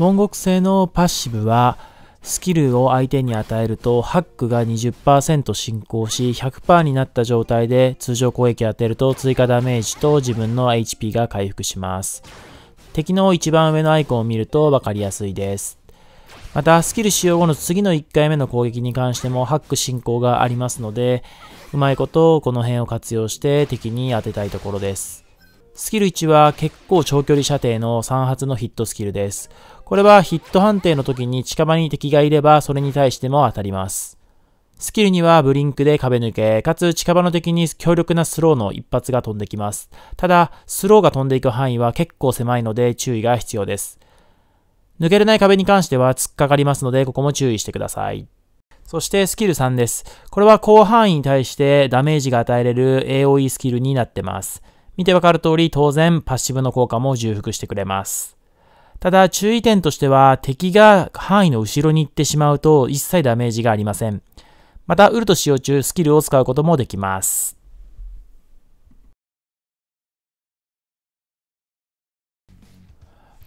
牢獄製のパッシブは、スキルを相手に与えると、ハックが20%進行し、100%になった状態で通常攻撃を当てると追加ダメージと自分の HP が回復します。敵の一番上のアイコンを見ると分かりやすいです。また、スキル使用後の次の1回目の攻撃に関してもハック進行がありますので、うまいことこの辺を活用して敵に当てたいところです。スキル1は結構長距離射程の3発のヒットスキルです。これはヒット判定の時に近場に敵がいればそれに対しても当たります。スキルにはブリンクで壁抜け、かつ近場の敵に強力なスローの一発が飛んできます。ただ、スローが飛んでいく範囲は結構狭いので注意が必要です。抜けれない壁に関しては突っかかりますので、ここも注意してください。そしてスキル3です。これは広範囲に対してダメージが与えれる AOE スキルになってます。見てわかる通り当然パッシブの効果も重複してくれます。ただ注意点としては敵が範囲の後ろに行ってしまうと一切ダメージがありません。またウルト使用中スキルを使うこともできます。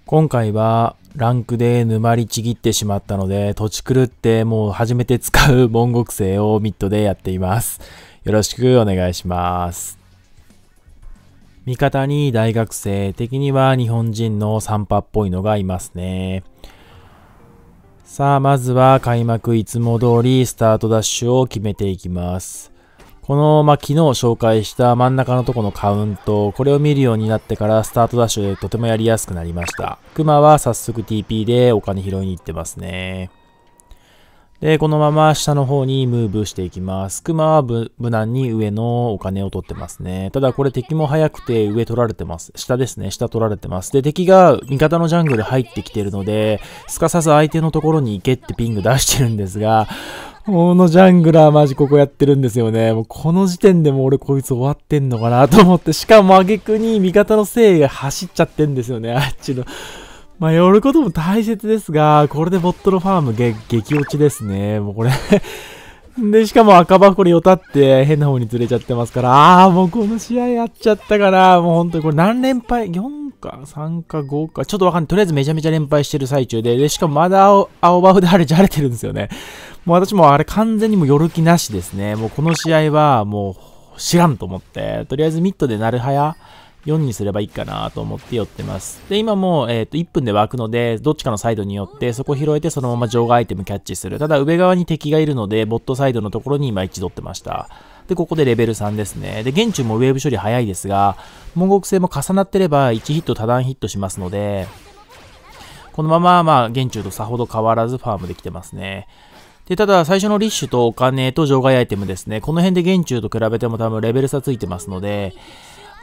今回はランクで沼りちぎってしまったので土地狂ってもう初めて使う文国星をミッドでやっています。よろしくお願いします。味方に大学生、的には日本人のサンパっぽいのがいますね。さあ、まずは開幕いつも通りスタートダッシュを決めていきます。この、まあ、昨日紹介した真ん中のとこのカウント、これを見るようになってからスタートダッシュでとてもやりやすくなりました。クマは早速 TP でお金拾いに行ってますね。で、このまま下の方にムーブしていきます。熊は無難に上のお金を取ってますね。ただこれ敵も早くて上取られてます。下ですね。下取られてます。で、敵が味方のジャングル入ってきてるので、すかさず相手のところに行けってピング出してるんですが、このジャングラーマジここやってるんですよね。もうこの時点でもう俺こいつ終わってんのかなと思って、しかも挙句に味方のせいが走っちゃってんですよね、あっちの。まあ、寄ることも大切ですが、これでボットのファーム激落ちですね。もうこれ で、しかも赤箱に寄たって変な方にずれちゃってますから、ああ、もうこの試合やっちゃったから、もう本当にこれ何連敗 ?4 か ?3 か ?5 かちょっとわかんない。とりあえずめちゃめちゃ連敗してる最中で、で、しかもまだ青、青フで晴れちゃれてるんですよね。もう私もあれ完全にもう寄る気なしですね。もうこの試合はもう知らんと思って、とりあえずミッドでなるはや、4にすればいいかなと思って寄ってます。で、今もう、えっ、ー、と、1分で湧くので、どっちかのサイドに寄って、そこ拾えてそのまま場外アイテムキャッチする。ただ、上側に敵がいるので、ボットサイドのところに今一度ってました。で、ここでレベル3ですね。で、現中もウェーブ処理早いですが、文国製も重なってれば1ヒット多段ヒットしますので、このまま、まあ、現中とさほど変わらずファームできてますね。で、ただ最初のリッシュとお金と場外アイテムですね。この辺で現中と比べても多分レベル差ついてますので、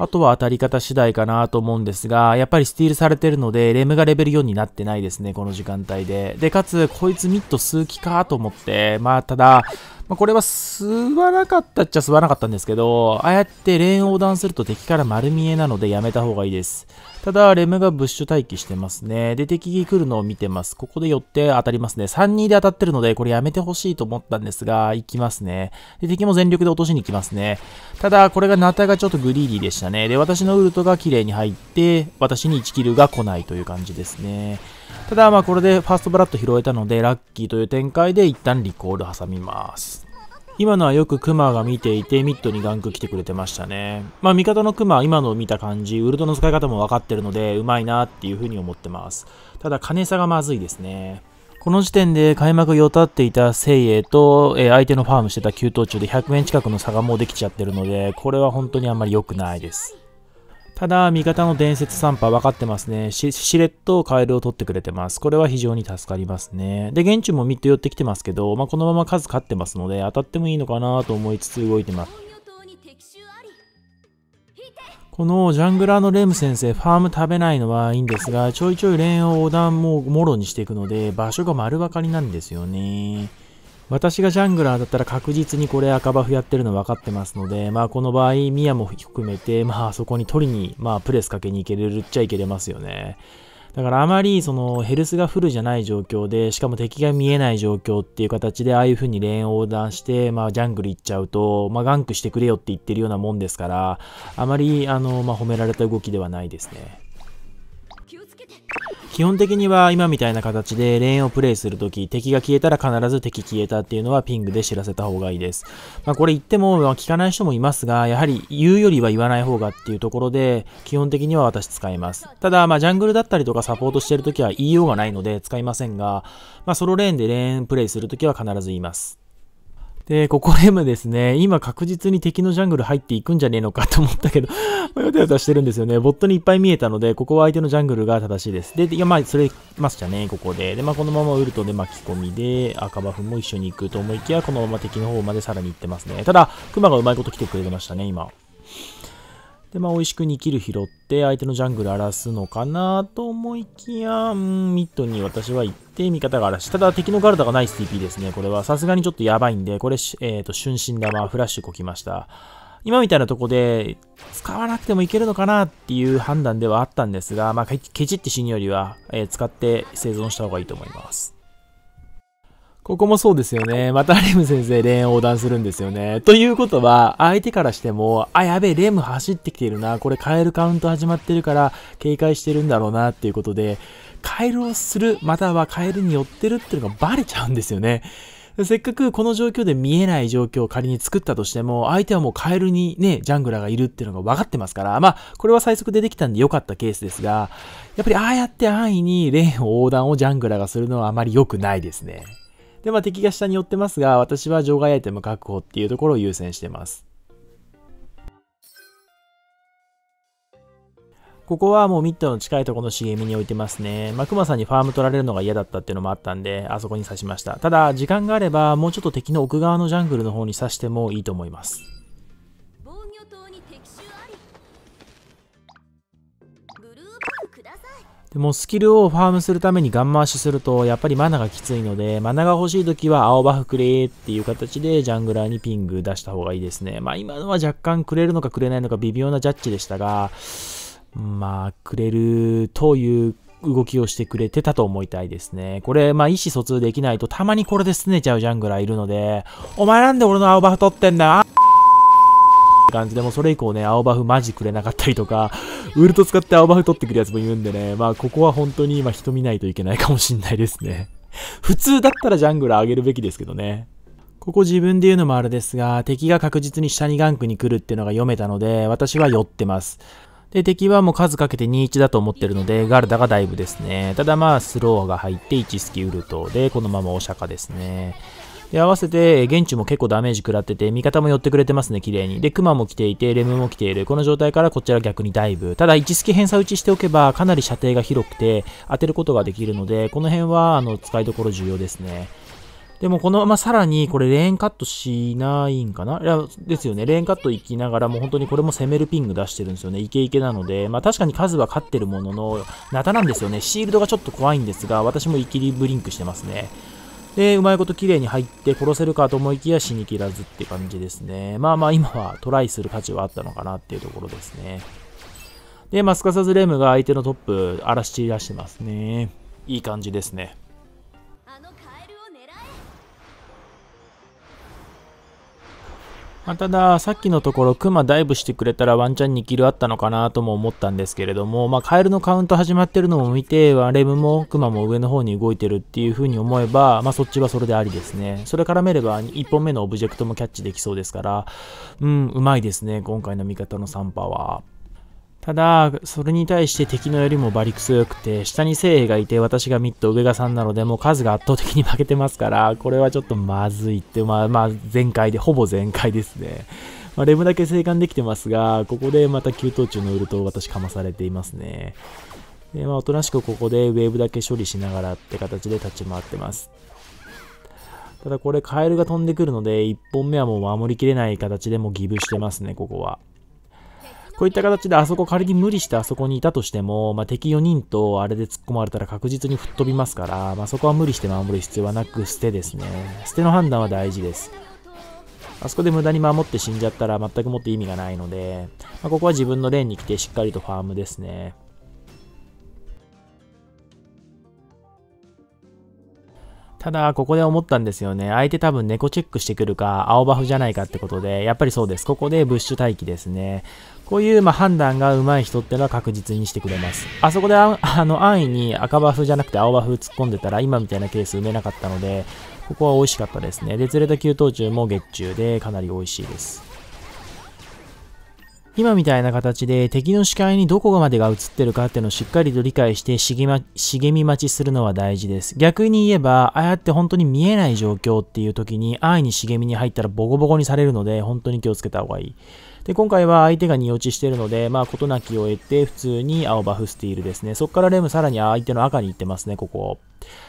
あとは当たり方次第かなと思うんですが、やっぱりスティールされてるので、レムがレベル4になってないですね、この時間帯で。で、かつ、こいつミッド数機かと思って、まあ、ただ、まあ、これは吸わなかったっちゃ吸わなかったんですけど、ああやってレーン横断すると敵から丸見えなのでやめた方がいいです。ただ、レムがブッシュ待機してますね。で、敵来るのを見てます。ここで寄って当たりますね。3-2で当たってるので、これやめてほしいと思ったんですが、行きますね。で、敵も全力で落としに来ますね。ただ、これがナタがちょっとグリーディーでしたね。で、私のウルトが綺麗に入って、私に1キルが来ないという感じですね。ただ、まあこれでファーストブラッド拾えたので、ラッキーという展開で一旦リコール挟みます。今のはよくクマが見ていて、ミッドにガンク来てくれてましたね。まあ、味方のクマ、今のを見た感じ、ウルトの使い方も分かってるので、うまいなっていうふうに思ってます。ただ、金差がまずいですね。この時点で開幕よたっていた聖栄と、え相手のファームしてた給湯中で100円近くの差がもうできちゃってるので、これは本当にあんまり良くないです。ただ、味方の伝説3波分かってますね。し、しれっとカエルを取ってくれてます。これは非常に助かりますね。で、現地もミッド寄ってきてますけど、まあ、このまま数勝ってますので、当たってもいいのかなと思いつつ動いてます。このジャングラーのレム先生、ファーム食べないのはいいんですが、ちょいちょい連を横断ももろにしていくので、場所が丸分かりなんですよね。私がジャングラーだったら確実にこれ赤バフやってるの分かってますので、まあこの場合、ミヤも含めて、まあそこに取りに、まあプレスかけに行けれるっちゃいけれますよね。だからあまりそのヘルスがフルじゃない状況で、しかも敵が見えない状況っていう形で、ああいう風にレーン横断して、まあジャングル行っちゃうと、まあガンクしてくれよって言ってるようなもんですから、あまりあの、まあ褒められた動きではないですね。気をつけて基本的には今みたいな形でレーンをプレイするとき、敵が消えたら必ず敵消えたっていうのはピングで知らせた方がいいです。まあ、これ言っても聞かない人もいますが、やはり言うよりは言わない方がっていうところで、基本的には私使います。ただ、まあ、ジャングルだったりとかサポートしてるときは言いようがないので使いませんが、まあ、ソロレーンでレーンプレイするときは必ず言います。で、ここでもですね、今確実に敵のジャングル入っていくんじゃねえのかと思ったけど ヨタヨタしてるんですよね。ボットにいっぱい見えたので、ここは相手のジャングルが正しいです。で、いや、まあ、それ、ますじゃね、ここで。で、まあ、このままウルトで巻き込みで、赤バフも一緒に行くと思いきや、このまま敵の方までさらに行ってますね。ただ、クマがうまいこと来てくれてましたね、今。で、まあ、美味しく2キル拾って相手のジャングル荒らすのかなと思いきや、うん、ミッドに私は行って、味方が荒らし。ただ、敵のガルダがナイス TP ですね。これはさすがにちょっとやばいんで、これ、えっ、ー、と、瞬身玉、フラッシュこきました。今みたいなとこで、使わなくてもいけるのかなっていう判断ではあったんですが、まあ、ケチって死ぬよりは、えー、使って生存した方がいいと思います。ここもそうですよね。またレム先生、レーン横断するんですよね。ということは、相手からしても、あ、やべえ、レム走ってきてるな。これカエルカウント始まってるから、警戒してるんだろうな、っていうことで、カエルをする、またはカエルに寄ってるっていうのがバレちゃうんですよね。せっかくこの状況で見えない状況を仮に作ったとしても、相手はもうカエルにね、ジャングラーがいるっていうのが分かってますから、まあ、これは最速でできたんで良かったケースですが、やっぱりああやって安易にレーン横断をジャングラーがするのはあまり良くないですね。で、まあ、敵が下に寄ってますが、私は場外アイテム確保っていうところを優先してます。ここはもうミッドの近いところの茂みに置いてますね。まあ、クマさんにファーム取られるのが嫌だったっていうのもあったんで、あそこに刺しました。ただ、時間があれば、もうちょっと敵の奥側のジャングルの方に刺してもいいと思います。でもスキルをファームするためにガン回しするとやっぱりマナがきついので、マナが欲しい時は青バフくれっていう形でジャングラーにピング出した方がいいですね。まあ今のは若干くれるのかくれないのか微妙なジャッジでしたが、まあくれるという動きをしてくれてたと思いたいですね。これ、まあ、意思疎通できないと、たまにこれで拗ねちゃうジャングラーいるので、お前なんで俺の青バフ取ってんだよって感じで、もそれ以降ね、青バフマジくれなかったりとか、ウルト使って青バフ取ってくるやつもいるんでね、まあここは本当に今人見ないといけないかもしんないですね。普通だったらジャングル上げるべきですけどね。ここ自分で言うのもあれですが、敵が確実に下にガンクに来るっていうのが読めたので、私は酔ってます。で、敵はもう数かけて2-1だと思ってるので、ガルダがだいぶですね。ただまあ、スローが入って1スキウルトで、このままお釈迦ですね。で、合わせて、現地も結構ダメージ食らってて、味方も寄ってくれてますね、綺麗に。で、熊も来ていて、レムも来ている。この状態からこちら逆にダイブ。ただ、1け偏差打ちしておけば、かなり射程が広くて、当てることができるので、この辺は、あの、使いどころ重要ですね。でもこのままさらにこれレーンカットしないんかないや、ですよね。レーンカット行きながらも本当にこれも攻めるピング出してるんですよね。イケイケなので、まあ確かに数は勝ってるものの、ナタなんですよね。シールドがちょっと怖いんですが、私もイキリブリンクしてますね。で、うまいこと綺麗に入って殺せるかと思いきや死に切らずって感じですね。まあまあ今はトライする価値はあったのかなっていうところですね。で、まあ、すかさずレムが相手のトップ荒らし散らしてますね。いい感じですね。まあ、ただ、さっきのところ、クマダイブしてくれたらワンチャン2キルあったのかなとも思ったんですけれども、まあ、カエルのカウント始まってるのを見て、レムもクマも上の方に動いてるっていう風に思えば、まあ、そっちはそれでありですね。それから見れば、1本目のオブジェクトもキャッチできそうですから、うん、うまいですね、今回の味方のサンパは。ただ、それに対して敵のよりも馬力強くて、下に精鋭がいて、私がミッド、上が3なので、もう数が圧倒的に負けてますから、これはちょっとまずいって、まあまあ、全開で、ほぼ全開ですね。まあ、レムだけ生還できてますが、ここでまた急騰中のウルトを私かまされていますね。で、まあ、おとなしくここでウェーブだけ処理しながらって形で立ち回ってます。ただこれカエルが飛んでくるので、1本目はもう守りきれない形でもギブしてますね、ここは。こういった形であそこ仮に無理してあそこにいたとしても、まあ、敵4人とあれで突っ込まれたら確実に吹っ飛びますから、まあ、そこは無理して守る必要はなく捨てですね。捨ての判断は大事です。あそこで無駄に守って死んじゃったら全くもって意味がないので、まあ、ここは自分のレーンに来てしっかりとファームですね。ただ、ここで思ったんですよね。相手多分猫チェックしてくるか、青バフじゃないかってことで、やっぱりそうです。ここでブッシュ待機ですね。こういう、ま判断が上手い人ってのは確実にしてくれます。あそこであ、あの、安易に赤バフじゃなくて青バフ突っ込んでたら、今みたいなケース埋めなかったので、ここは美味しかったですね。で、連れた給湯中も月中でかなり美味しいです。今みたいな形で敵の視界にどこまでが映ってるかっていうのをしっかりと理解して茂,、ま、茂み待ちするのは大事です。逆に言えば、ああやって本当に見えない状況っていう時に安易に茂みに入ったらボコボコにされるので、本当に気をつけた方がいい。で、今回は相手が荷落ちしてるので、まあ、事なきを得て、普通に青バフスティールですね。そこからレムさらに相手の赤に行ってますね、ここ。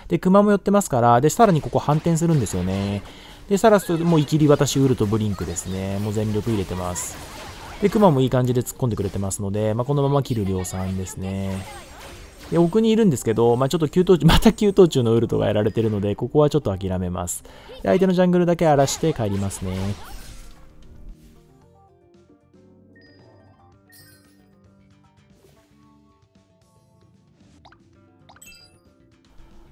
で、熊も寄ってますから、で、さらにここ反転するんですよね。で、さらすもういきり私ウルとブリンクですね。もう全力入れてます。で、クマもいい感じで突っ込んでくれてますので、まあ、このまま切る量産ですね。で、奥にいるんですけど、まあ、ちょっと給湯中、また急騰中のウルトがやられてるので、ここはちょっと諦めます。で、相手のジャングルだけ荒らして帰りますね。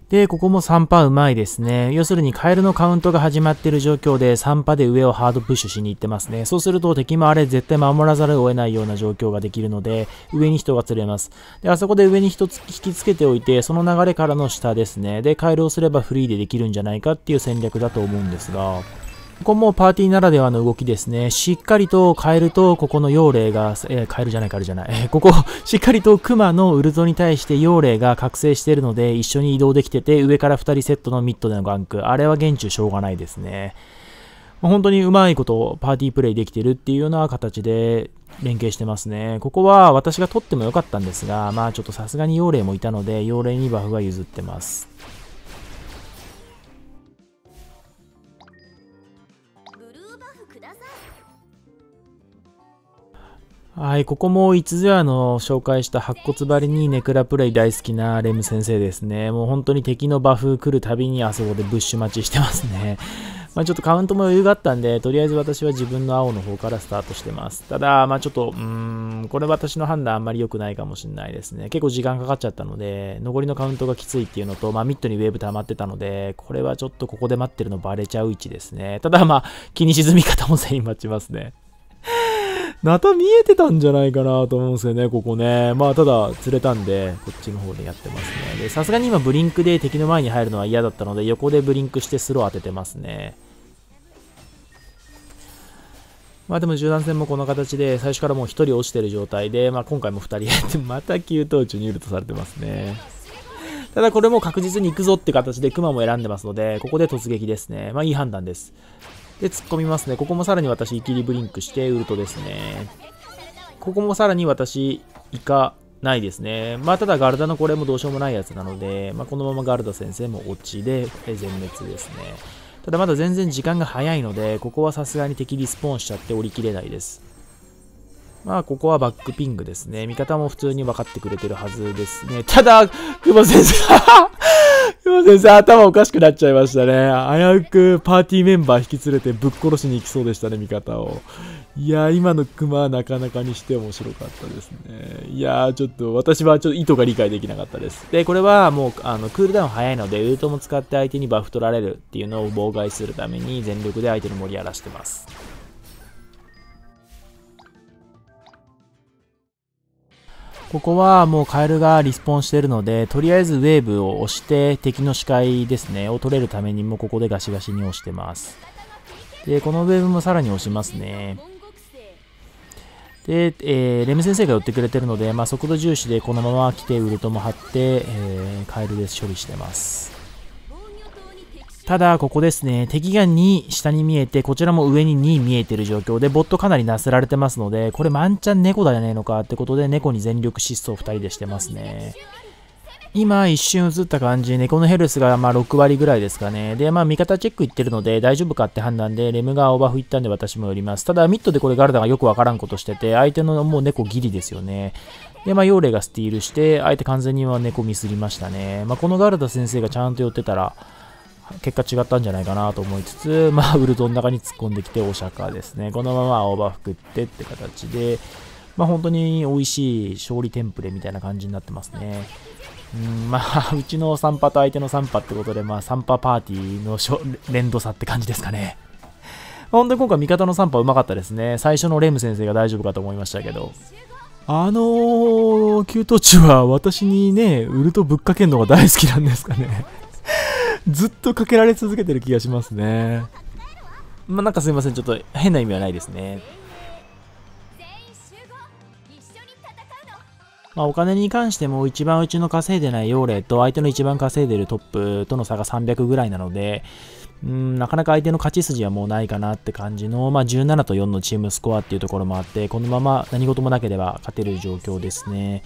で、ここも3パーうまいですね。要するにカエルのカウントが始まってる状況で3パで上をハードプッシュしに行ってますね。そうすると敵もあれ絶対守らざるを得ないような状況ができるので、上に人が釣れます。で、あそこで上に人引きつけておいて、その流れからの下ですね。で、カエルをすればフリーでできるんじゃないかっていう戦略だと思うんですが、ここもパーティーならではの動きですね。しっかりと変えるとここの妖霊が、えー、えるじゃない変えるじゃない。えー、ここ、しっかりと熊のウルゾに対して妖霊が覚醒しているので一緒に移動できてて上から2人セットのミッドでのガンク。あれは現中しょうがないですね。まあ、本当にうまいことパーティープレイできてるっていうような形で連携してますね。ここは私が取ってもよかったんですが、まあちょっとさすがに妖霊もいたので妖霊にバフが譲ってます。はい、ここもいつぞあの紹介した白骨張りにネクラプレイ大好きなレム先生ですね。もう本当に敵のバフ来るたびにあそこでブッシュ待ちしてますね。まあ、ちょっとカウントも余裕があったんで、とりあえず私は自分の青の方からスタートしてます。ただ、まあ、ちょっと、うーん、これ私の判断あんまり良くないかもしれないですね。結構時間かかっちゃったので、残りのカウントがきついっていうのと、まあ、ミッドにウェーブ溜まってたので、これはちょっとここで待ってるのバレちゃう位置ですね。ただ、まあ、気に沈み方も全員待ちますね。ナタ見えてたんじゃないかなと思うんですよね、ここね。まあ、ただ、釣れたんで、こっちの方でやってますね。で、さすがに今、ブリンクで敵の前に入るのは嫌だったので、横でブリンクしてスロー当ててますね。まあでも柔軟戦もこの形で最初からもう1人落ちてる状態で、まあ、今回も2人やって また急騰中にいるとされてますねただこれも確実に行くぞって形でクマも選んでますのでここで突撃ですねまあいい判断ですで、突っ込みますね。ここもさらに私、イキリブリンクして、ウルトですね。ここもさらに私、イカ、ないですね。まあ、ただガルダのこれもどうしようもないやつなので、まあ、このままガルダ先生も落ちで、全滅ですね。ただまだ全然時間が早いので、ここはさすがに敵リスポーンしちゃって降りきれないです。まあ、ここはバックピングですね。味方も普通に分かってくれてるはずですね。ただ、久保先生 う先生、頭おかしくなっちゃいましたね。危うくパーティーメンバー引き連れてぶっ殺しに行きそうでしたね、味方を。いやー、今のクマはなかなかにして面白かったですね。いやー、ちょっと私はちょっと意図が理解できなかったです。で、これはもうあのクールダウン早いので、ウートも使って相手にバフ取られるっていうのを妨害するために全力で相手の森荒らしてます。ここはもうカエルがリスポンしてるので、とりあえずウェーブを押して敵の視界ですね、を取れるためにもここでガシガシに押してます。で、このウェーブもさらに押しますね。で、えー、レム先生が寄ってくれてるので、まあ、速度重視でこのまま来てウルトも張って、えー、カエルで処理してます。ただ、ここですね、敵が2下に見えて、こちらも上に2見えてる状況で、ボットかなりなせられてますので、これワンチャン猫だじゃねえのかってことで、猫に全力疾走2人でしてますね。今一瞬映った感じ、猫のヘルスがま6割ぐらいですかね。で、まあ味方チェックいってるので大丈夫かって判断で、レムがオーバーフいったんで私も寄ります。ただミッドでこれガルダがよくわからんことしてて、相手のもう猫ギリですよね。で、まあ幽霊がスティールして、相手完全には猫ミスりましたね。まあこのガルダ先生がちゃんと寄ってたら、結果違ったんじゃないかなと思いつつ、まあ、ウルトン中に突っ込んできて、お釈迦ですね。このまま青葉くってって形で、まあ、本当に美味しい勝利テンプレみたいな感じになってますね。うんまあ、うちの3パと相手の3波ってことで、まあ、3ンパーティーの連動さって感じですかね。本当に今回味方の3波うまかったですね。最初のレム先生が大丈夫かと思いましたけど。あのー、給湯中は私にね、ウルトぶっかけるのが大好きなんですかね。ずっとかけられ続けてる気がしますね。まあ、なんかすいません、ちょっと変な意味はないですね。まあ、お金に関しても一番うちの稼いでない幼霊と相手の一番稼いでるトップとの差が300ぐらいなので、うんなかなか相手の勝ち筋はもうないかなって感じの、まあ、17と4のチームスコアっていうところもあって、このまま何事もなければ勝てる状況ですね。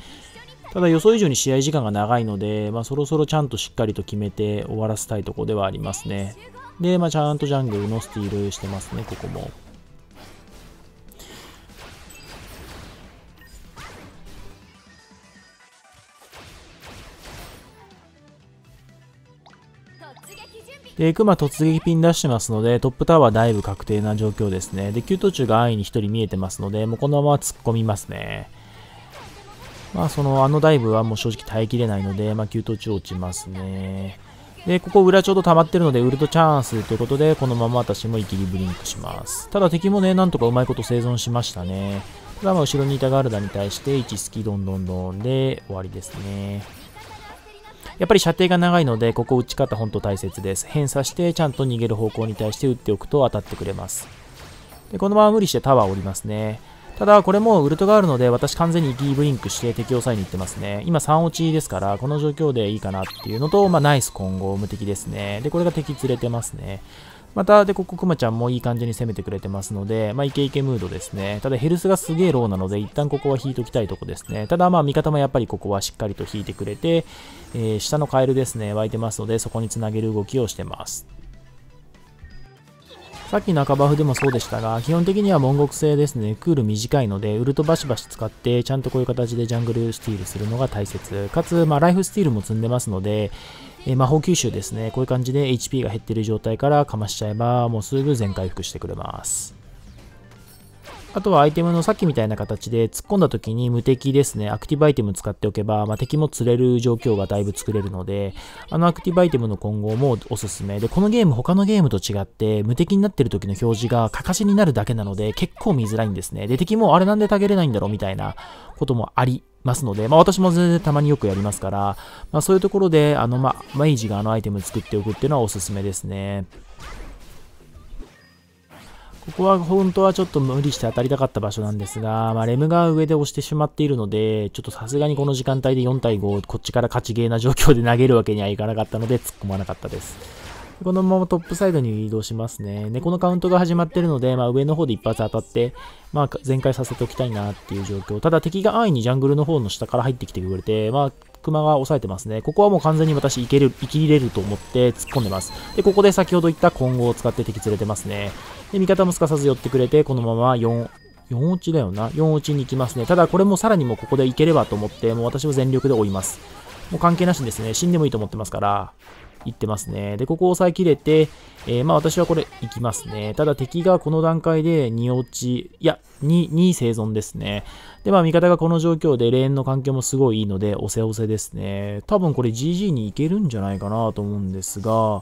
ただ予想以上に試合時間が長いので、まあ、そろそろちゃんとしっかりと決めて終わらせたいとこではありますね。で、まあ、ちゃんとジャングルのスティールしてますね、ここも。で、クマ突撃ピン出してますので、トップタワーだいぶ確定な状況ですね。で、急途中が安易に1人見えてますので、もうこのまま突っ込みますね。まあ、その、あのダイブはもう正直耐えきれないので、まあ、給湯中落ちますね。で、ここ裏ちょうど溜まってるので、ウルトチャンスということで、このまま私もイきにブリンクします。ただ敵もね、なんとかうまいこと生存しましたね。ただまあ後ろにいたガルダに対して、1スキどんどんどんで終わりですね。やっぱり射程が長いので、ここ打ち方ほんと大切です。偏差して、ちゃんと逃げる方向に対して打っておくと当たってくれます。で、このまま無理してタワー降りますね。ただ、これもウルトがあるので、私完全にギーブリンクして敵を抑えに行ってますね。今3落ちですから、この状況でいいかなっていうのと、まあ、ナイス混合無敵ですね。で、これが敵連れてますね。また、で、ここ、クマちゃんもいい感じに攻めてくれてますので、まあ、イケイケムードですね。ただ、ヘルスがすげえローなので、一旦ここは引いときたいとこですね。ただ、まあ、味方もやっぱりここはしっかりと引いてくれて、えー、下のカエルですね、湧いてますので、そこにつなげる動きをしてます。さっきの赤バフでもそうでしたが、基本的には文国製ですね、クール短いので、ウルトバシバシ使って、ちゃんとこういう形でジャングルスティールするのが大切。かつ、まあ、ライフスティールも積んでますので、えー、魔法吸収ですね、こういう感じで HP が減ってる状態からかましちゃえば、もうすぐ全回復してくれます。あとはアイテムのさっきみたいな形で突っ込んだ時に無敵ですね、アクティブアイテム使っておけば、まあ、敵も釣れる状況がだいぶ作れるので、あのアクティブアイテムの混合もおすすめで、このゲーム他のゲームと違って無敵になってる時の表示がかかしになるだけなので結構見づらいんですね。で、敵もあれなんでたげれないんだろうみたいなこともありますので、まあ私も全然たまによくやりますから、まあそういうところで、あの、まあ、マイジがあのアイテム作っておくっていうのはおすすめですね。ここは本当はちょっと無理して当たりたかった場所なんですが、まあ、レムが上で押してしまっているので、ちょっとさすがにこの時間帯で4対5、こっちから勝ちゲーな状況で投げるわけにはいかなかったので突っ込まなかったです。このままトップサイドに移動しますね。猫のカウントが始まってるので、まあ、上の方で一発当たって、まあ、全開させておきたいなっていう状況。ただ敵が安易にジャングルの方の下から入ってきてくれて、まあ、熊が抑えてますね。ここはもう完全に私、いける、生きれると思って突っ込んでます。で、ここで先ほど言った混合を使って敵連れてますね。で、味方もすかさず寄ってくれて、このまま4、4落ちだよな。4落ちに行きますね。ただこれもさらにもうここで行ければと思って、もう私は全力で追います。もう関係なしですね。死んでもいいと思ってますから、行ってますね。で、ここを抑えきれて、えー、まあ私はこれ行きますね。ただ敵がこの段階で2落ち、いや、2、2生存ですね。で、まあ味方がこの状況でレーンの環境もすごいいいので、押せ押せですね。多分これ GG に行けるんじゃないかなと思うんですが、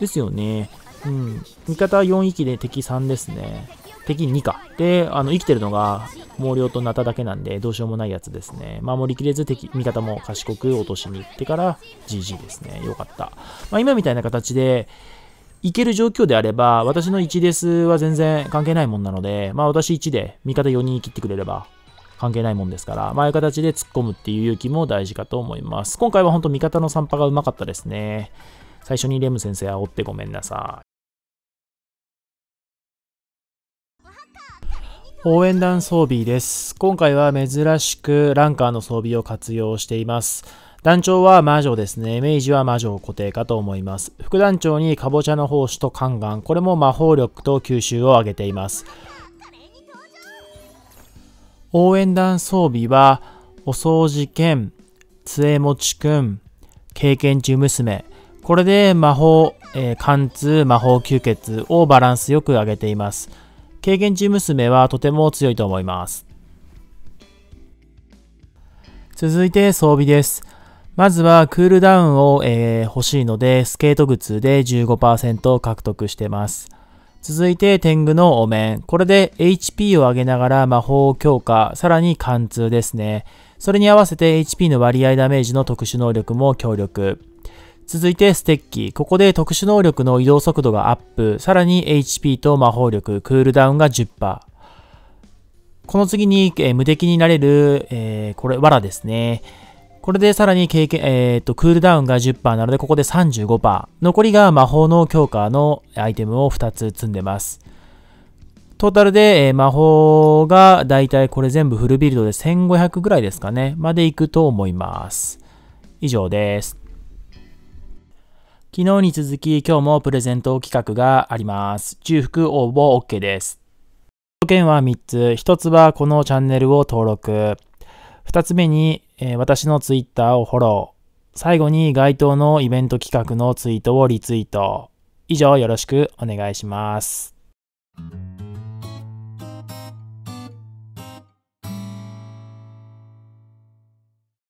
ですよね。うん。味方は4域で敵3ですね。敵2か。で、あの、生きてるのが、毛量とナタだけなんで、どうしようもないやつですね。守りきれず敵、味方も賢く落としに行ってから、GG ですね。よかった。まあ、今みたいな形で、いける状況であれば、私の1ですは全然関係ないもんなので、まあ私1で、味方4人切ってくれれば、関係ないもんですから、まああいう形で突っ込むっていう勇気も大事かと思います。今回は本当味方の散歩がうまかったですね。最初にレム先生煽ってごめんなさい。応援団装備です。今回は珍しくランカーの装備を活用しています。団長は魔女ですね。明メジは魔女固定かと思います。副団長にカボチャの奉仕と宦官、これも魔法力と吸収を上げています。応援団装備は、お掃除兼、杖持ちくん、経験値娘、これで魔法、えー、貫通、魔法吸血をバランスよく上げています。経験値娘はとても強いと思います。続いて装備です。まずはクールダウンを、えー、欲しいので、スケート靴で15%獲得してます。続いて天狗のお面。これで HP を上げながら魔法を強化、さらに貫通ですね。それに合わせて HP の割合ダメージの特殊能力も強力。続いてステッキ。ここで特殊能力の移動速度がアップ。さらに HP と魔法力、クールダウンが10%。この次に、えー、無敵になれる、えー、これ、藁ですね。これでさらに経験、えー、っと、クールダウンが10%なので、ここで35%。残りが魔法の強化のアイテムを2つ積んでます。トータルで、え魔法がだいたいこれ全部フルビルドで1500ぐらいですかね、までいくと思います。以上です。昨日に続き今日もプレゼント企画があります。重複応募 OK です。条件は3つ。1つはこのチャンネルを登録。2つ目に、えー、私の Twitter をフォロー。最後に該当のイベント企画のツイートをリツイート。以上よろしくお願いします。